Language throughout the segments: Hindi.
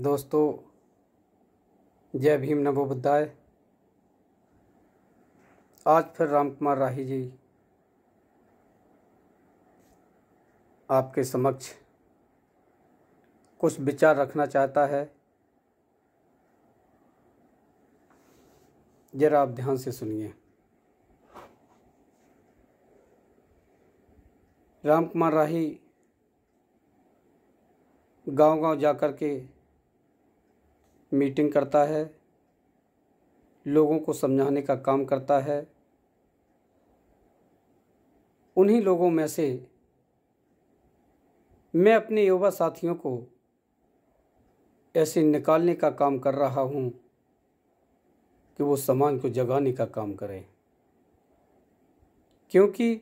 दोस्तों जय भीम नमो बुद्धाय आज फिर राम कुमार राही जी आपके समक्ष कुछ विचार रखना चाहता है जरा आप ध्यान से सुनिए राम कुमार राही गांव-गांव जाकर के मीटिंग करता है लोगों को समझाने का काम करता है उन्हीं लोगों में से मैं अपने युवा साथियों को ऐसे निकालने का काम कर रहा हूँ कि वो समाज को जगाने का काम करें क्योंकि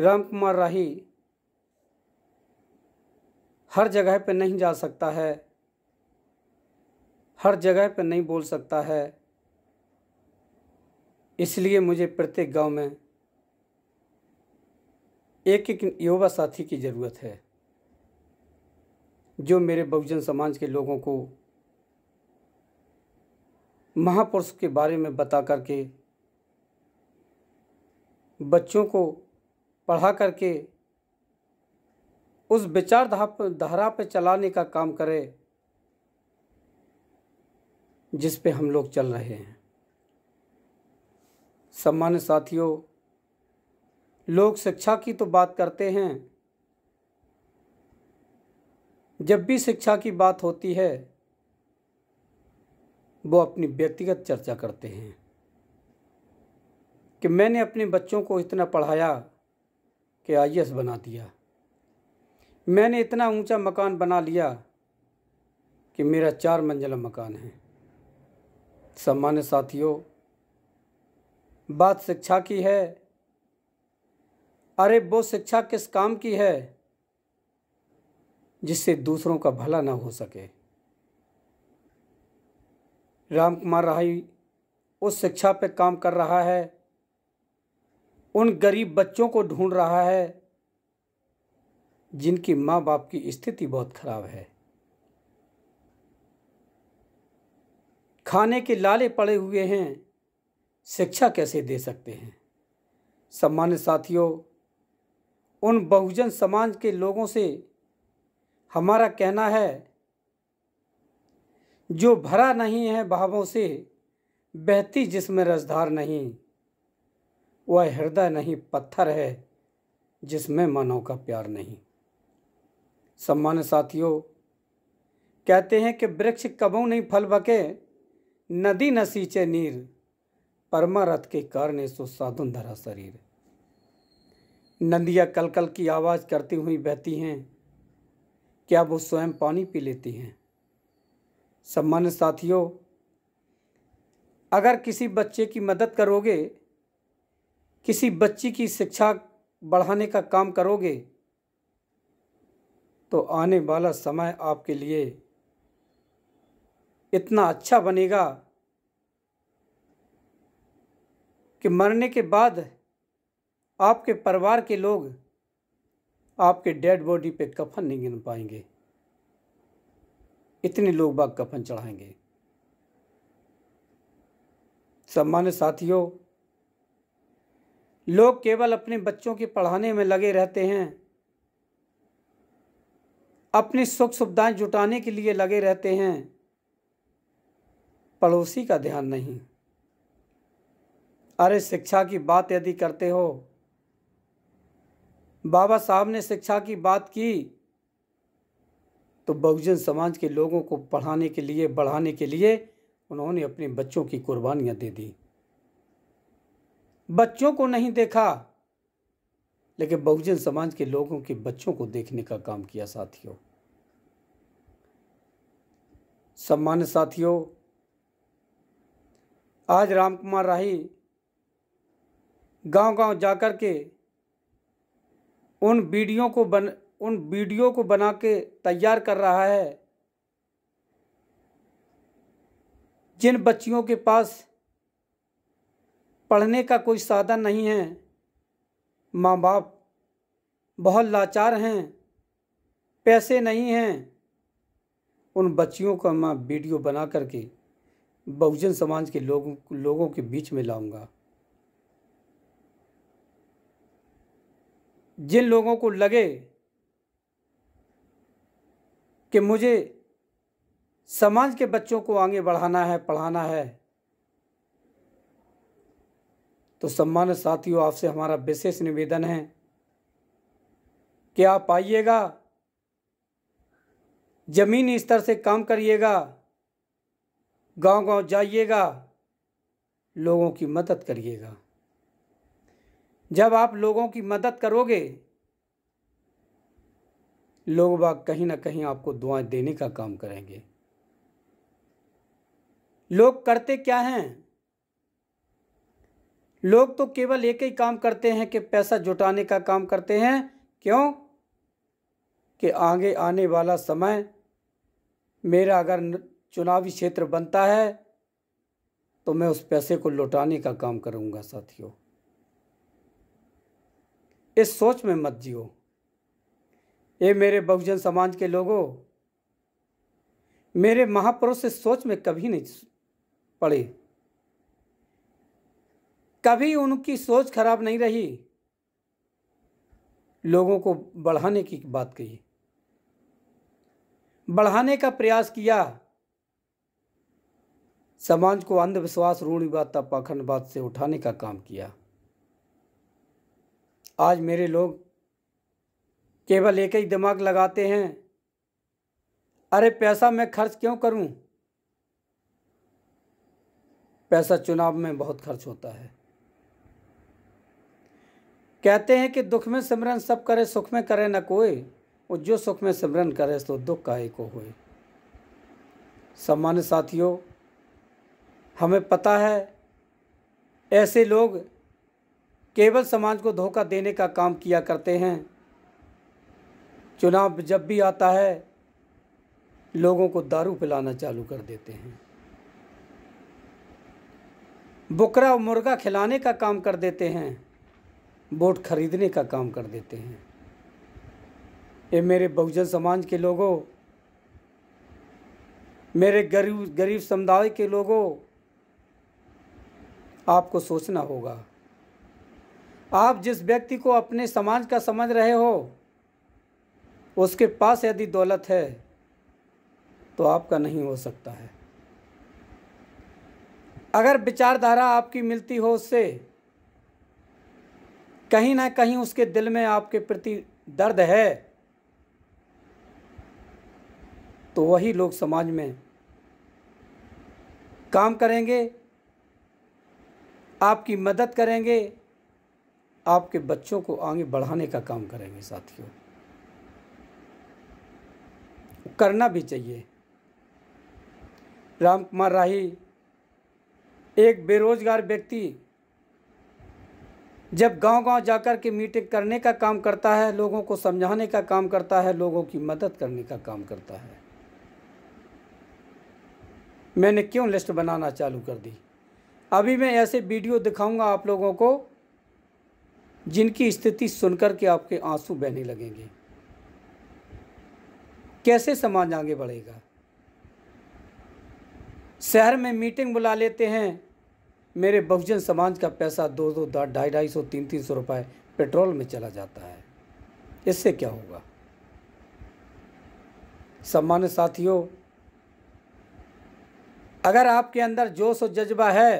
राम कुमार राही हर जगह पर नहीं जा सकता है हर जगह पर नहीं बोल सकता है इसलिए मुझे प्रत्येक गांव में एक एक युवा साथी की ज़रूरत है जो मेरे बहुजन समाज के लोगों को महापुरुष के बारे में बता करके बच्चों को पढ़ा करके उस विचारधारा पर चलाने का काम करे जिस पे हम लोग चल रहे हैं सम्मान्य साथियों लोग शिक्षा की तो बात करते हैं जब भी शिक्षा की बात होती है वो अपनी व्यक्तिगत चर्चा करते हैं कि मैंने अपने बच्चों को इतना पढ़ाया कि आई बना दिया मैंने इतना ऊंचा मकान बना लिया कि मेरा चार मंजिला मकान है सम्मान्य साथियों बात शिक्षा की है अरे वो शिक्षा किस काम की है जिससे दूसरों का भला ना हो सके राम कुमार राही उस शिक्षा पे काम कर रहा है उन गरीब बच्चों को ढूंढ रहा है जिनकी माँ बाप की स्थिति बहुत खराब है खाने के लाले पड़े हुए हैं शिक्षा कैसे दे सकते हैं सम्मान्य साथियों उन बहुजन समाज के लोगों से हमारा कहना है जो भरा नहीं है भावों से बहती जिसमें रसधार नहीं वह हृदय नहीं पत्थर है जिसमें मनों का प्यार नहीं सम्मान साथियों कहते हैं कि वृक्ष कबों नहीं फल बके नदी न सींचे नीर परमारथ के कारण सो साधुन धरा शरीर नदियाँ कलकल की आवाज़ करती हुई बहती हैं क्या वो स्वयं पानी पी लेती हैं सम्मान्य साथियों अगर किसी बच्चे की मदद करोगे किसी बच्ची की शिक्षा बढ़ाने का काम करोगे तो आने वाला समय आपके लिए इतना अच्छा बनेगा कि मरने के बाद आपके परिवार के लोग आपके डेड बॉडी पे कफन नहीं गिन पाएंगे इतने लोग बाग कफन चढ़ाएंगे सम्मान्य साथियों लोग केवल अपने बच्चों के पढ़ाने में लगे रहते हैं अपनी सुख सुविधाएं जुटाने के लिए लगे रहते हैं पड़ोसी का ध्यान नहीं अरे शिक्षा की बात यदि करते हो बाबा साहब ने शिक्षा की बात की तो बहुजन समाज के लोगों को पढ़ाने के लिए बढ़ाने के लिए उन्होंने अपने बच्चों की कुर्बानियां दे दी बच्चों को नहीं देखा लेकिन बहुजन समाज के लोगों के बच्चों को देखने का काम किया साथियों सम्मान्य साथियों आज राम कुमार राही गांव-गांव जाकर के उन वीडियो को बन उन वीडियो को बना के तैयार कर रहा है जिन बच्चियों के पास पढ़ने का कोई साधन नहीं है माँ बाप बहुत लाचार हैं पैसे नहीं हैं उन बच्चियों का माँ वीडियो बना करके बहुजन समाज के लोगों लोगों के बीच में लाऊंगा जिन लोगों को लगे कि मुझे समाज के बच्चों को आगे बढ़ाना है पढ़ाना है तो सम्मान साथियों आपसे हमारा विशेष निवेदन है कि आप आइएगा ज़मीनी स्तर से काम करिएगा गांव-गांव जाइएगा लोगों की मदद करिएगा जब आप लोगों की मदद करोगे लोग बाग कहीं ना कहीं आपको दुआएं देने का काम करेंगे लोग करते क्या हैं लोग तो केवल एक ही काम करते हैं कि पैसा जुटाने का काम करते हैं क्यों कि आगे आने वाला समय मेरा अगर चुनावी क्षेत्र बनता है तो मैं उस पैसे को लौटाने का काम करूंगा साथियों इस सोच में मत जियो ये मेरे बहुजन समाज के लोगों मेरे महापुरुष इस सोच में कभी नहीं पड़े कभी उनकी सोच खराब नहीं रही लोगों को बढ़ाने की बात कही बढ़ाने का प्रयास किया समाज को अंधविश्वास रूढ़िवाद तथा पाखंडवाद से उठाने का काम किया आज मेरे लोग केवल एक ही दिमाग लगाते हैं अरे पैसा मैं खर्च क्यों करूं? पैसा चुनाव में बहुत खर्च होता है कहते हैं कि दुख में सिमरन सब करे सुख में करे न कोई और जो सुख में सिमरन करे तो दुख का एक होए सामान्य साथियों हमें पता है ऐसे लोग केवल समाज को धोखा देने का काम किया करते हैं चुनाव जब भी आता है लोगों को दारू पिलाना चालू कर देते हैं बकरा और मुर्गा खिलाने का काम कर देते हैं वोट खरीदने का काम कर देते हैं ये मेरे बहुजन समाज के लोगों मेरे गरीब गरीब समुदाय के लोगों आपको सोचना होगा आप जिस व्यक्ति को अपने समाज का समझ रहे हो उसके पास यदि दौलत है तो आपका नहीं हो सकता है अगर विचारधारा आपकी मिलती हो उससे कहीं ना कहीं उसके दिल में आपके प्रति दर्द है तो वही लोग समाज में काम करेंगे आपकी मदद करेंगे आपके बच्चों को आगे बढ़ाने का काम करेंगे साथियों करना भी चाहिए राम कुमार राही एक बेरोजगार व्यक्ति जब गांव-गांव जाकर के मीटिंग करने का काम करता है लोगों को समझाने का काम करता है लोगों की मदद करने का काम करता है मैंने क्यों लिस्ट बनाना चालू कर दी अभी मैं ऐसे वीडियो दिखाऊंगा आप लोगों को जिनकी स्थिति सुनकर के आपके आंसू बहने लगेंगे कैसे समाज आगे बढ़ेगा शहर में मीटिंग बुला लेते हैं मेरे बहुजन समाज का पैसा दो दो ढाई ढाई सौ तीन तीन सौ रुपये पेट्रोल में चला जाता है इससे क्या होगा सम्मान्य साथियों अगर आपके अंदर जोश और जज्बा है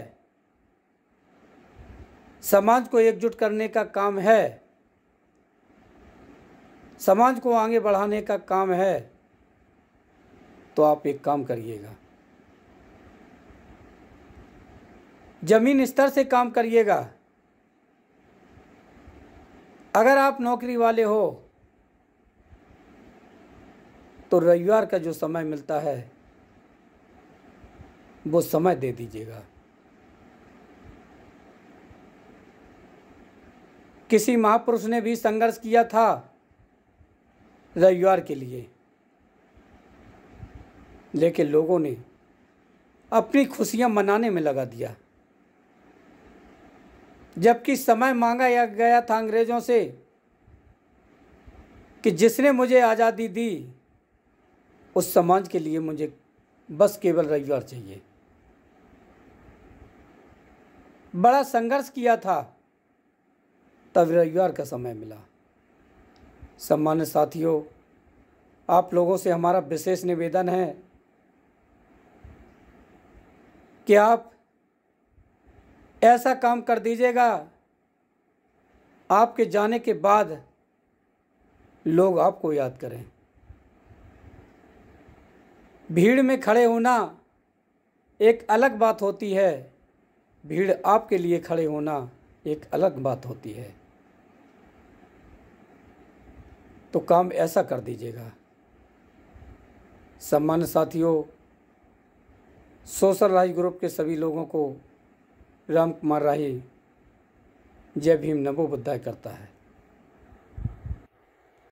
समाज को एकजुट करने का काम है समाज को आगे बढ़ाने का काम है तो आप एक काम करिएगा जमीन स्तर से काम करिएगा अगर आप नौकरी वाले हो तो रविवार का जो समय मिलता है वो समय दे दीजिएगा किसी महापुरुष ने भी संघर्ष किया था रविवार के लिए लेकिन लोगों ने अपनी खुशियां मनाने में लगा दिया जबकि समय मांगा गया था अंग्रेज़ों से कि जिसने मुझे आज़ादी दी उस समाज के लिए मुझे बस केवल रविवार चाहिए बड़ा संघर्ष किया था तब रविवार का समय मिला सम्मान्य साथियों आप लोगों से हमारा विशेष निवेदन है कि आप ऐसा काम कर दीजिएगा आपके जाने के बाद लोग आपको याद करें भीड़ में खड़े होना एक अलग बात होती है भीड़ आपके लिए खड़े होना एक अलग बात होती है तो काम ऐसा कर दीजिएगा सम्मान साथियों सोशल राही ग्रुप के सभी लोगों को राम कुमार राही जय भीम नमो बुद्धाय करता है